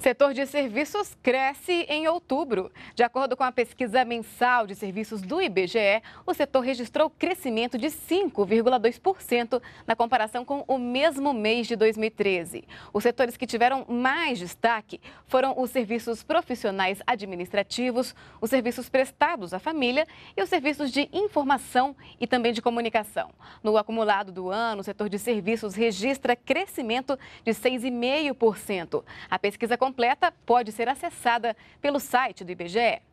Setor de serviços cresce em outubro. De acordo com a pesquisa mensal de serviços do IBGE, o setor registrou crescimento de 5,2% na comparação com o mesmo mês de 2013. Os setores que tiveram mais destaque foram os serviços profissionais administrativos, os serviços prestados à família e os serviços de informação e também de comunicação. No acumulado do ano, o setor de serviços registra crescimento de 6,5%. A pesquisa completa pode ser acessada pelo site do IBGE.